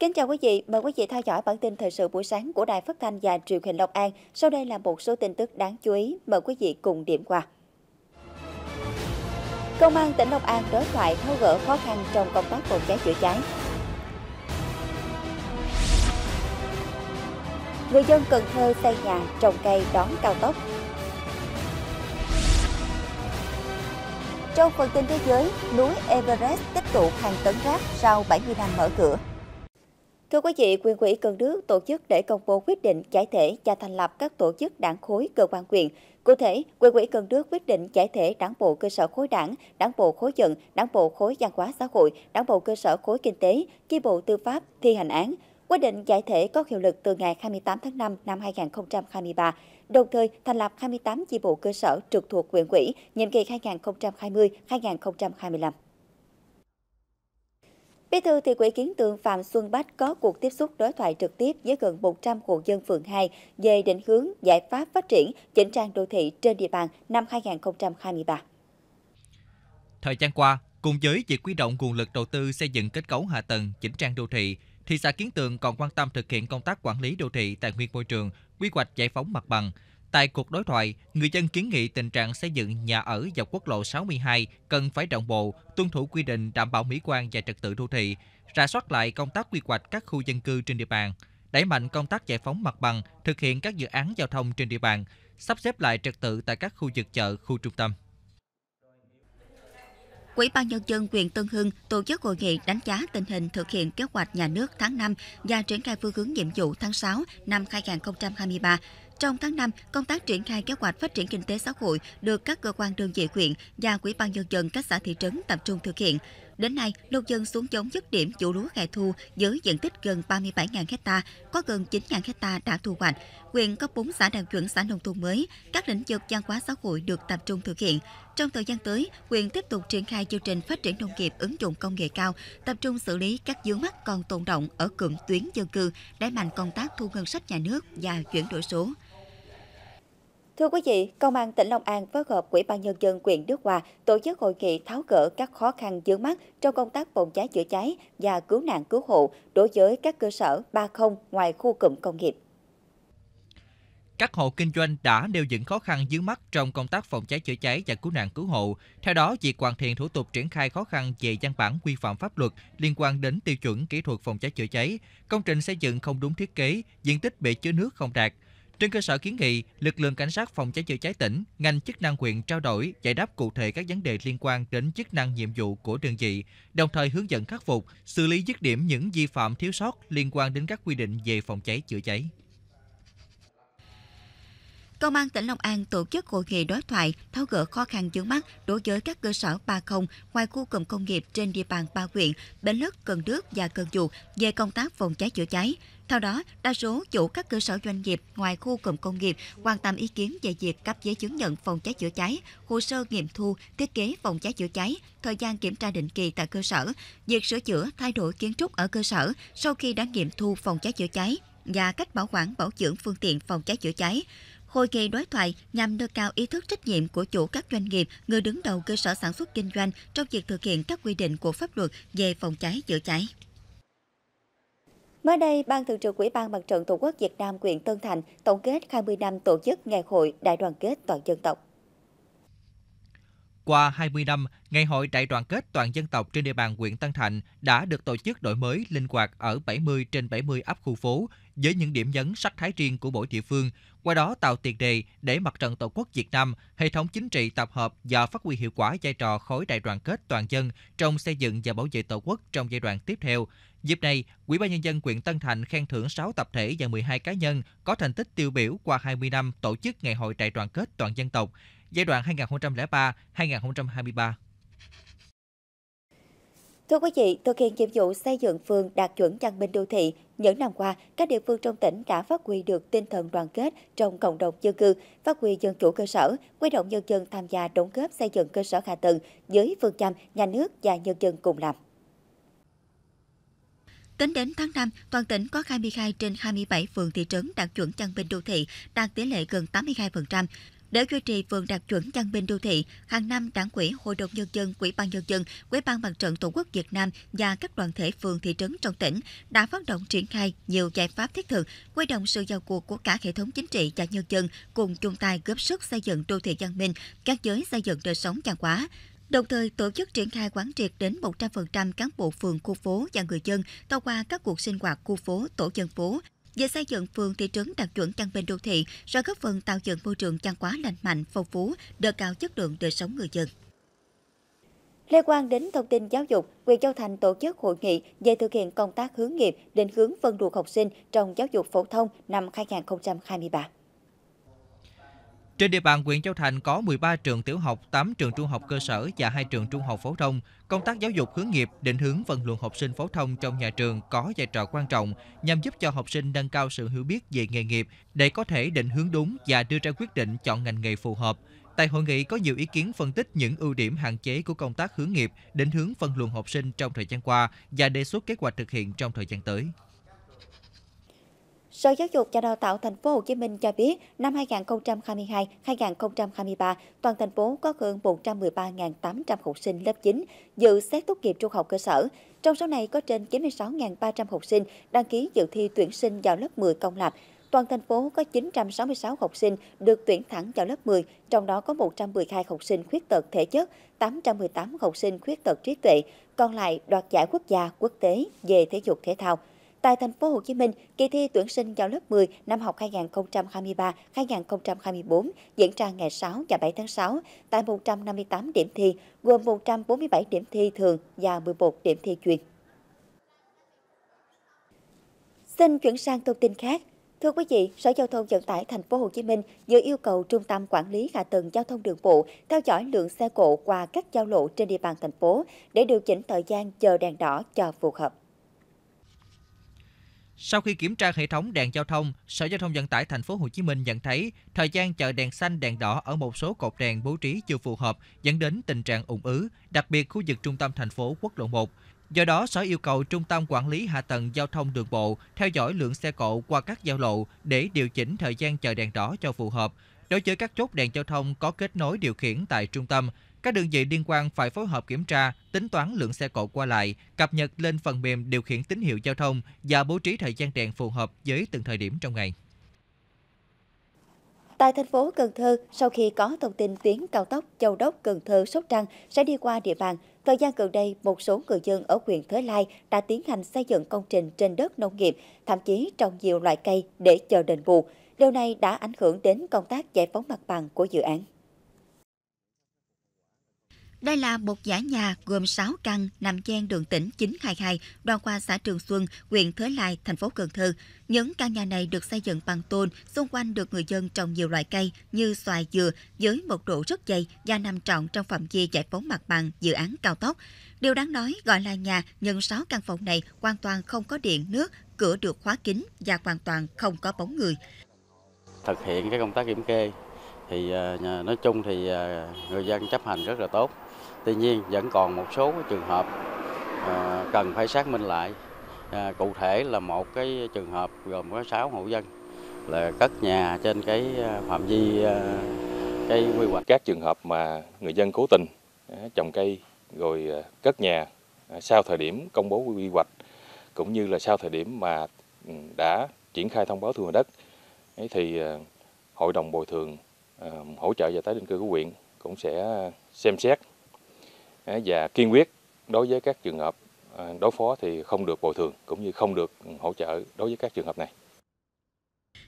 Kính chào quý vị, mời quý vị theo dõi bản tin thời sự buổi sáng của Đài Phát thanh và Truyền hình Long An. Sau đây là một số tin tức đáng chú ý, mời quý vị cùng điểm qua. Công an tỉnh Long An đối thoại tháo gỡ khó khăn trong công tác phòng cháy chữa cháy. Người dân Cần Thơ xây nhà, trồng cây đón cao tốc. Trong phần tin thế giới, núi Everest tích tụ hàng tấn rác sau 70 năm mở cửa. Thưa quý vị, quyền quỹ Cần Đước tổ chức để công bố quyết định giải thể và thành lập các tổ chức đảng khối cơ quan quyền. Cụ thể, quyền quỹ Cần Đước quyết định giải thể đảng bộ cơ sở khối đảng, đảng bộ khối dân, đảng bộ khối văn hóa xã hội, đảng bộ cơ sở khối kinh tế, chi bộ tư pháp, thi hành án. Quyết định giải thể có hiệu lực từ ngày 28 tháng 5 năm 2023, đồng thời thành lập 28 chi bộ cơ sở trực thuộc quyền quỹ nhiệm kỳ 2020-2025. Bí thư thị ủy Kiến Tường Phạm Xuân Bách có cuộc tiếp xúc đối thoại trực tiếp với gần 100 hộ dân phường 2 về định hướng giải pháp phát triển chỉnh trang đô thị trên địa bàn năm 2023. Thời gian qua, cùng với việc quy động nguồn lực đầu tư xây dựng kết cấu hạ tầng chỉnh trang đô thị, thị xã Kiến Tường còn quan tâm thực hiện công tác quản lý đô thị, tài nguyên môi trường, quy hoạch giải phóng mặt bằng, Tại cuộc đối thoại, người dân kiến nghị tình trạng xây dựng nhà ở dọc quốc lộ 62 cần phải đồng bộ, tuân thủ quy định đảm bảo mỹ quan và trật tự đô thị, rà soát lại công tác quy hoạch các khu dân cư trên địa bàn, đẩy mạnh công tác giải phóng mặt bằng, thực hiện các dự án giao thông trên địa bàn, sắp xếp lại trật tự tại các khu vực chợ, khu trung tâm. Quỹ ban nhân dân huyện Tân Hưng tổ chức hội nghị đánh giá tình hình thực hiện kế hoạch nhà nước tháng 5 và triển khai phương hướng nhiệm vụ tháng 6 năm 2023 trong tháng 5, công tác triển khai kế hoạch phát triển kinh tế xã hội được các cơ quan đơn vị huyện và Quỹ ban nhân dân các xã thị trấn tập trung thực hiện. Đến nay, nông dân xuống giống dứt điểm chủ lúa hè thu với diện tích gần 37.000 hecta, có gần 9.000 hecta đã thu hoạch. Huyện có 4 xã đạt chuẩn xã nông thôn mới, các lĩnh vực văn hóa xã hội được tập trung thực hiện. Trong thời gian tới, huyện tiếp tục triển khai chương trình phát triển nông nghiệp ứng dụng công nghệ cao, tập trung xử lý các vướng mắc còn tồn động ở cụm tuyến dân cư, đẩy mạnh công tác thu ngân sách nhà nước và chuyển đổi số. Thưa quý vị, Công an tỉnh Long An phối hợp Quỹ ban nhân dân huyện Đức Hòa tổ chức hội nghị tháo gỡ các khó khăn vướng mắt trong công tác phòng cháy chữa cháy và cứu nạn cứu hộ đối với các cơ sở 30 ngoài khu cụm công nghiệp. Các hộ kinh doanh đã nêu những khó khăn vướng mắt trong công tác phòng cháy chữa cháy và cứu nạn cứu hộ. Theo đó, việc hoàn thiện thủ tục triển khai khó khăn về văn bản quy phạm pháp luật liên quan đến tiêu chuẩn kỹ thuật phòng cháy chữa cháy, công trình xây dựng không đúng thiết kế, diện tích bể chứa nước không đạt – trên cơ sở kiến nghị, lực lượng cảnh sát phòng cháy chữa cháy tỉnh, ngành chức năng huyện trao đổi, giải đáp cụ thể các vấn đề liên quan đến chức năng nhiệm vụ của đơn vị, đồng thời hướng dẫn khắc phục, xử lý dứt điểm những vi phạm thiếu sót liên quan đến các quy định về phòng cháy chữa cháy. Công an tỉnh Long An tổ chức hội nghị đối thoại tháo gỡ khó khăn vướng mắt đối với các cơ sở ba không ngoài khu cụm công nghiệp trên địa bàn ba huyện Bến Lức, Cần Đước và Cần Duộc về công tác phòng cháy chữa cháy. Theo đó, đa số chủ các cơ sở doanh nghiệp ngoài khu cụm công nghiệp quan tâm ý kiến về việc cấp giấy chứng nhận phòng cháy chữa cháy, hồ sơ nghiệm thu, thiết kế phòng cháy chữa cháy, thời gian kiểm tra định kỳ tại cơ sở, việc sửa chữa thay đổi kiến trúc ở cơ sở sau khi đã nghiệm thu phòng cháy chữa cháy và cách bảo quản bảo dưỡng phương tiện phòng cháy chữa cháy. Hội kỳ đối thoại nhằm nâng cao ý thức trách nhiệm của chủ các doanh nghiệp, người đứng đầu cơ sở sản xuất kinh doanh trong việc thực hiện các quy định của pháp luật về phòng cháy chữa cháy. Mới đây, Ban Thường trực Ủy ban Mặt trận Tổ quốc Việt Nam huyện Tân Thành tổng kết 20 năm tổ chức Ngày hội Đại đoàn kết toàn dân tộc. Qua 20 năm, Ngày hội Đại đoàn kết toàn dân tộc trên địa bàn huyện Tân Thành đã được tổ chức đổi mới linh hoạt ở 70 trên 70 ấp khu phố, với những điểm nhấn sắc thái riêng của mỗi địa phương, qua đó tạo tiền đề để mặt trận Tổ quốc Việt Nam, hệ thống chính trị tập hợp và phát huy hiệu quả vai trò khối đại đoàn kết toàn dân trong xây dựng và bảo vệ Tổ quốc trong giai đoạn tiếp theo. Dịp này, Ủy ban nhân dân huyện Tân Thành khen thưởng 6 tập thể và 12 cá nhân có thành tích tiêu biểu qua 20 năm tổ chức Ngày hội đại đoàn kết toàn dân tộc giai đoạn 2003-2023. Thưa quý vị, thực hiện nhiệm vụ xây dựng phường đạt chuẩn văn minh đô thị, những năm qua, các địa phương trong tỉnh đã phát huy được tinh thần đoàn kết trong cộng đồng dân cư, phát huy dân chủ cơ sở, quy động nhân dân tham gia đóng góp xây dựng cơ sở hạ tầng dưới phương châm nhà nước và nhân dân cùng làm. Tính đến tháng 5, toàn tỉnh có 22 trên 27 phường thị trấn đạt chuẩn văn minh đô thị, đạt tỷ lệ gần 82%. Để duy trì phường đạt chuẩn văn minh đô thị, hàng năm Đảng ủy, Hội đồng nhân dân, Ủy ban nhân dân, Ủy ban Mặt trận Tổ quốc Việt Nam và các đoàn thể phường thị trấn trong tỉnh đã phát động triển khai nhiều giải pháp thiết thực, quy động sự vào cuộc của cả hệ thống chính trị và nhân dân cùng chung tay góp sức xây dựng đô thị văn minh, các giới xây dựng đời sống văn hóa. Đồng thời tổ chức triển khai quán triệt đến 100% cán bộ phường khu phố và người dân thông qua các cuộc sinh hoạt khu phố, tổ dân phố, về xây dựng phường thị trấn đạt chuẩn căn bệnh đô thị sẽ góp phần tạo dựng môi trường chăn quá lành mạnh, phong phú, nâng cao chất lượng đời sống người dân. Liên quan đến thông tin giáo dục, huyện Châu Thành tổ chức hội nghị về thực hiện công tác hướng nghiệp định hướng phân luồng học sinh trong giáo dục phổ thông năm 2023. Trên địa bàn huyện Châu Thành có 13 trường tiểu học, 8 trường trung học cơ sở và 2 trường trung học phổ thông. Công tác giáo dục hướng nghiệp, định hướng vận luận học sinh phổ thông trong nhà trường có vai trò quan trọng nhằm giúp cho học sinh nâng cao sự hiểu biết về nghề nghiệp để có thể định hướng đúng và đưa ra quyết định chọn ngành nghề phù hợp. Tại hội nghị có nhiều ý kiến phân tích những ưu điểm hạn chế của công tác hướng nghiệp, định hướng phân luồng học sinh trong thời gian qua và đề xuất kế hoạch thực hiện trong thời gian tới. Sở Giáo dục và Đào tạo thành phố Hồ Chí Minh cho biết, năm 2022-2023, toàn thành phố có hơn 113.800 học sinh lớp 9 dự xét tốt nghiệp trung học cơ sở. Trong số này có trên 96.300 học sinh đăng ký dự thi tuyển sinh vào lớp 10 công lập. Toàn thành phố có 966 học sinh được tuyển thẳng vào lớp 10, trong đó có 112 học sinh khuyết tật thể chất, 818 học sinh khuyết tật trí tuệ, còn lại đoạt giải quốc gia, quốc tế về thể dục thể thao. Tại thành phố Hồ Chí Minh, kỳ thi tuyển sinh vào lớp 10 năm học 2023-2024 diễn ra ngày 6 và 7 tháng 6 tại 158 điểm thi, gồm 147 điểm thi thường và 11 điểm thi chuyên. Xin chuyển sang thông tin khác. Thưa quý vị, Sở Giao thông Vận tải Thành phố Hồ Chí Minh vừa yêu cầu Trung tâm Quản lý hạ tầng giao thông đường bộ theo dõi lượng xe cộ qua các giao lộ trên địa bàn thành phố để điều chỉnh thời gian chờ đèn đỏ cho phù hợp. Sau khi kiểm tra hệ thống đèn giao thông, Sở Giao thông Vận tải Thành phố Hồ Chí Minh nhận thấy thời gian chờ đèn xanh, đèn đỏ ở một số cột đèn bố trí chưa phù hợp, dẫn đến tình trạng ủng ứ, đặc biệt khu vực trung tâm thành phố Quốc lộ 1. Do đó, Sở yêu cầu Trung tâm Quản lý Hạ tầng Giao thông Đường bộ theo dõi lượng xe cộ qua các giao lộ để điều chỉnh thời gian chờ đèn đỏ cho phù hợp. Đối với các chốt đèn giao thông có kết nối điều khiển tại trung tâm, các đơn vị liên quan phải phối hợp kiểm tra, tính toán lượng xe cộ qua lại, cập nhật lên phần mềm điều khiển tín hiệu giao thông và bố trí thời gian đèn phù hợp với từng thời điểm trong ngày. Tại thành phố Cần Thơ, sau khi có thông tin tuyến cao tốc Châu Đốc – Cần Thơ – Sóc Trăng sẽ đi qua địa bàn, thời gian gần đây một số người dân ở huyện Thới Lai đã tiến hành xây dựng công trình trên đất nông nghiệp, thậm chí trồng nhiều loại cây để chờ đền bù. Điều này đã ảnh hưởng đến công tác giải phóng mặt bằng của dự án. Đây là một giả nhà gồm 6 căn nằm trên đường tỉnh 922, đoạn qua xã Trường Xuân, huyện Thới Lai, thành phố Cần Thơ. Những căn nhà này được xây dựng bằng tôn, xung quanh được người dân trồng nhiều loại cây như xoài dừa với một độ rất dày và nằm trọn trong phạm vi giải phóng mặt bằng dự án cao tốc. Điều đáng nói gọi là nhà, nhưng 6 căn phòng này hoàn toàn không có điện, nước, cửa được khóa kín và hoàn toàn không có bóng người. Thực hiện cái công tác kiểm kê thì à, nói chung thì à, người dân chấp hành rất là tốt tuy nhiên vẫn còn một số trường hợp à, cần phải xác minh lại à, cụ thể là một cái trường hợp gồm có 6 hộ dân là cất nhà trên cái à, phạm vi cái quy hoạch các trường hợp mà người dân cố tình trồng cây rồi cất nhà sau thời điểm công bố quy hoạch cũng như là sau thời điểm mà ừ, đã triển khai thông báo thu hồi đất thì hội đồng bồi thường hỗ trợ và tái định cư của huyện cũng sẽ xem xét và kiên quyết đối với các trường hợp à, đối phó thì không được bồi thường cũng như không được hỗ trợ đối với các trường hợp này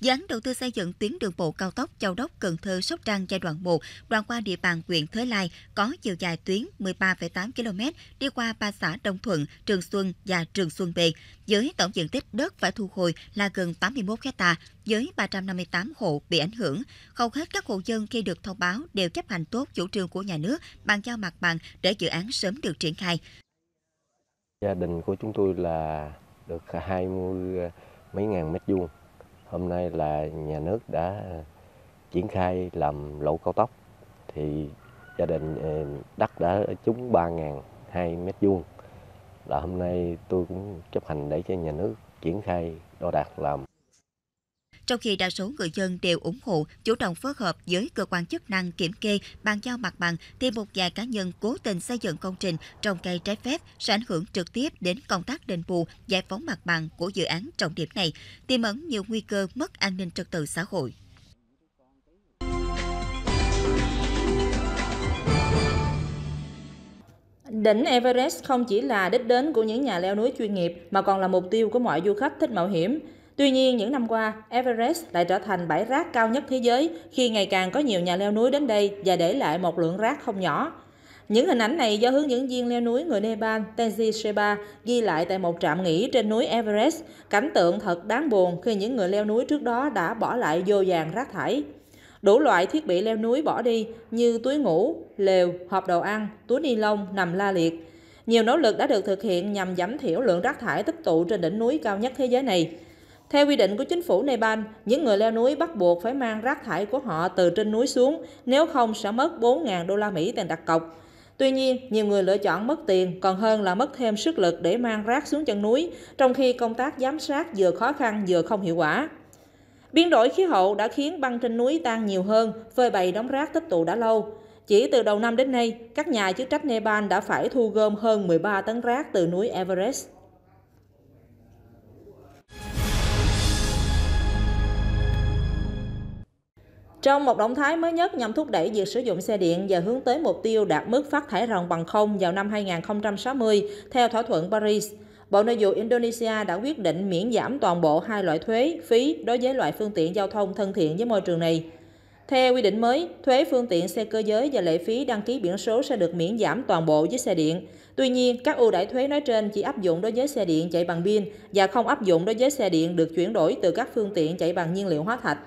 Dự án đầu tư xây dựng tuyến đường bộ cao tốc Châu Đốc Cần Thơ Sóc Trăng giai đoạn 1, đoạn qua địa bàn huyện Thới Lai có chiều dài tuyến 13,8 km đi qua ba xã Đông Thuận, Trường Xuân và Trường Xuân B, với tổng diện tích đất phải thu hồi là gần 81 hecta với 358 hộ bị ảnh hưởng. Hầu hết các hộ dân khi được thông báo đều chấp hành tốt chủ trương của nhà nước bàn giao mặt bằng để dự án sớm được triển khai. Gia đình của chúng tôi là được 20 mấy ngàn mét vuông hôm nay là nhà nước đã triển khai làm lộ cao tốc thì gia đình ờ, đất đã trúng ba hai mét vuông là hôm nay tôi cũng chấp hành để cho nhà nước triển khai đo đạt làm trong khi đa số người dân đều ủng hộ chủ động phối hợp với cơ quan chức năng kiểm kê, bàn giao mặt bằng thì một vài cá nhân cố tình xây dựng công trình trồng cây trái phép sẽ ảnh hưởng trực tiếp đến công tác đền bù, giải phóng mặt bằng của dự án trọng điểm này, tiềm ẩn nhiều nguy cơ mất an ninh trật tự xã hội. Đỉnh Everest không chỉ là đích đến của những nhà leo núi chuyên nghiệp mà còn là mục tiêu của mọi du khách thích mạo hiểm. Tuy nhiên, những năm qua, Everest lại trở thành bãi rác cao nhất thế giới khi ngày càng có nhiều nhà leo núi đến đây và để lại một lượng rác không nhỏ. Những hình ảnh này do hướng dẫn viên leo núi người Nepal Tenzi Sheba ghi lại tại một trạm nghỉ trên núi Everest, cảnh tượng thật đáng buồn khi những người leo núi trước đó đã bỏ lại vô vàng rác thải. Đủ loại thiết bị leo núi bỏ đi như túi ngủ, lều, hộp đồ ăn, túi ni lông nằm la liệt. Nhiều nỗ lực đã được thực hiện nhằm giảm thiểu lượng rác thải tích tụ trên đỉnh núi cao nhất thế giới này. Theo quy định của chính phủ Nepal, những người leo núi bắt buộc phải mang rác thải của họ từ trên núi xuống, nếu không sẽ mất 4.000 đô la Mỹ tiền đặt cọc. Tuy nhiên, nhiều người lựa chọn mất tiền còn hơn là mất thêm sức lực để mang rác xuống chân núi, trong khi công tác giám sát vừa khó khăn vừa không hiệu quả. Biến đổi khí hậu đã khiến băng trên núi tan nhiều hơn, phơi bày đống rác tích tụ đã lâu. Chỉ từ đầu năm đến nay, các nhà chức trách Nepal đã phải thu gom hơn 13 tấn rác từ núi Everest. Trong một động thái mới nhất nhằm thúc đẩy việc sử dụng xe điện và hướng tới mục tiêu đạt mức phát thải ròng bằng không vào năm 2060 theo thỏa thuận Paris, Bộ Nội vụ Indonesia đã quyết định miễn giảm toàn bộ hai loại thuế phí đối với loại phương tiện giao thông thân thiện với môi trường này. Theo quy định mới, thuế phương tiện xe cơ giới và lệ phí đăng ký biển số sẽ được miễn giảm toàn bộ với xe điện. Tuy nhiên, các ưu đãi thuế nói trên chỉ áp dụng đối với xe điện chạy bằng pin và không áp dụng đối với xe điện được chuyển đổi từ các phương tiện chạy bằng nhiên liệu hóa thạch.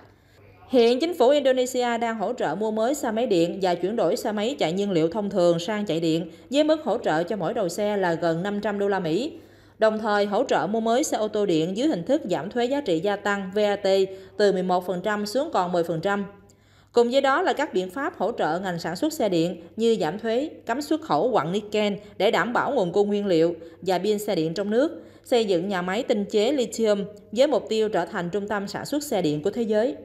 Hiện chính phủ Indonesia đang hỗ trợ mua mới xe máy điện và chuyển đổi xe máy chạy nhiên liệu thông thường sang chạy điện với mức hỗ trợ cho mỗi đầu xe là gần 500 đô la Mỹ. Đồng thời hỗ trợ mua mới xe ô tô điện dưới hình thức giảm thuế giá trị gia tăng VAT từ 11% xuống còn 10%. Cùng với đó là các biện pháp hỗ trợ ngành sản xuất xe điện như giảm thuế, cấm xuất khẩu quặng niken để đảm bảo nguồn cung nguyên liệu và pin xe điện trong nước, xây dựng nhà máy tinh chế lithium với mục tiêu trở thành trung tâm sản xuất xe điện của thế giới.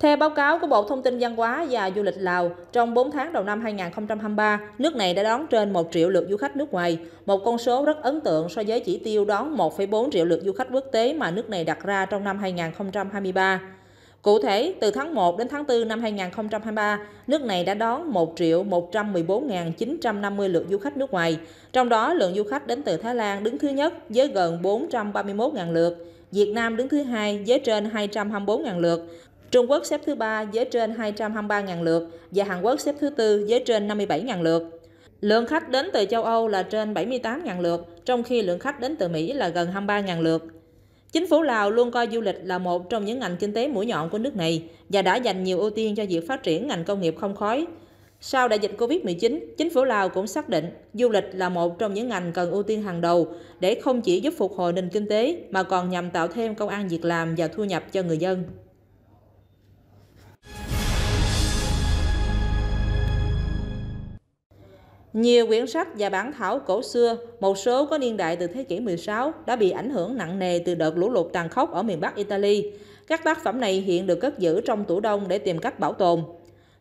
Theo báo cáo của Bộ Thông tin Văn hóa và Du lịch Lào, trong 4 tháng đầu năm 2023, nước này đã đón trên 1 triệu lượt du khách nước ngoài, một con số rất ấn tượng so với chỉ tiêu đón 1,4 triệu lượt du khách quốc tế mà nước này đặt ra trong năm 2023. Cụ thể, từ tháng 1 đến tháng 4 năm 2023, nước này đã đón 1 triệu 114.950 lượt du khách nước ngoài, trong đó lượng du khách đến từ Thái Lan đứng thứ nhất với gần 431.000 lượt, Việt Nam đứng thứ hai với trên 224.000 lượt, Trung Quốc xếp thứ ba với trên 223.000 lượt và Hàn Quốc xếp thứ tư với trên 57.000 lượt. Lượng khách đến từ châu Âu là trên 78.000 lượt, trong khi lượng khách đến từ Mỹ là gần 23.000 lượt. Chính phủ Lào luôn coi du lịch là một trong những ngành kinh tế mũi nhọn của nước này và đã dành nhiều ưu tiên cho việc phát triển ngành công nghiệp không khói. Sau đại dịch Covid-19, chính phủ Lào cũng xác định du lịch là một trong những ngành cần ưu tiên hàng đầu để không chỉ giúp phục hồi nền kinh tế mà còn nhằm tạo thêm công an việc làm và thu nhập cho người dân. Nhiều quyển sách và bản thảo cổ xưa, một số có niên đại từ thế kỷ 16, đã bị ảnh hưởng nặng nề từ đợt lũ lụt tàn khốc ở miền Bắc Italy. Các tác phẩm này hiện được cất giữ trong tủ đông để tìm cách bảo tồn.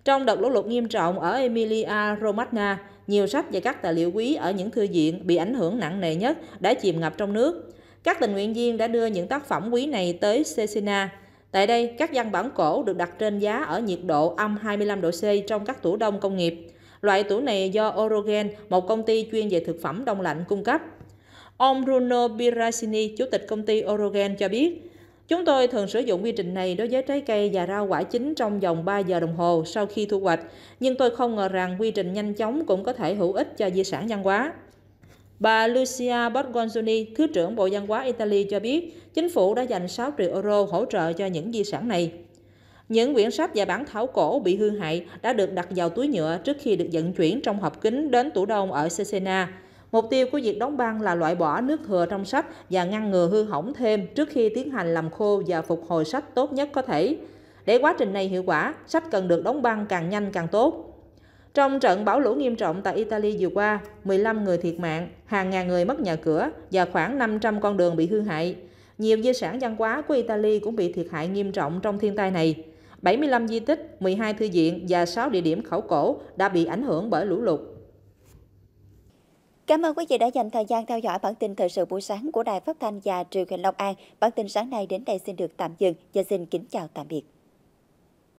Trong đợt lũ lụt nghiêm trọng ở Emilia Romagna, nhiều sách và các tài liệu quý ở những thư viện bị ảnh hưởng nặng nề nhất đã chìm ngập trong nước. Các tình nguyện viên đã đưa những tác phẩm quý này tới Cesena. Tại đây, các văn bản cổ được đặt trên giá ở nhiệt độ âm 25 độ C trong các tủ đông công nghiệp. Loại tủ này do Orogen, một công ty chuyên về thực phẩm đông lạnh cung cấp. Ông Bruno Biracini, chủ tịch công ty Orogen cho biết, Chúng tôi thường sử dụng quy trình này đối với trái cây và rau quả chính trong vòng 3 giờ đồng hồ sau khi thu hoạch, nhưng tôi không ngờ rằng quy trình nhanh chóng cũng có thể hữu ích cho di sản văn hóa. Bà Lucia Borgonzoni, Thứ trưởng Bộ Văn hóa Italy cho biết, chính phủ đã dành 6 triệu euro hỗ trợ cho những di sản này. Những quyển sách và bản thảo cổ bị hư hại đã được đặt vào túi nhựa trước khi được vận chuyển trong hộp kính đến tủ đông ở Cecena. Mục tiêu của việc đóng băng là loại bỏ nước thừa trong sách và ngăn ngừa hư hỏng thêm trước khi tiến hành làm khô và phục hồi sách tốt nhất có thể. Để quá trình này hiệu quả, sách cần được đóng băng càng nhanh càng tốt. Trong trận bão lũ nghiêm trọng tại Italy vừa qua, 15 người thiệt mạng, hàng ngàn người mất nhà cửa và khoảng 500 con đường bị hư hại. Nhiều di sản văn hóa của Italy cũng bị thiệt hại nghiêm trọng trong thiên tai này. 75 di tích, 12 thư viện và 6 địa điểm khảo cổ đã bị ảnh hưởng bởi lũ lụt. Cảm ơn quý vị đã dành thời gian theo dõi bản tin thời sự buổi sáng của Đài Phát thanh và Truyền hình Long An. Bản tin sáng nay đến đây xin được tạm dừng và xin kính chào tạm biệt.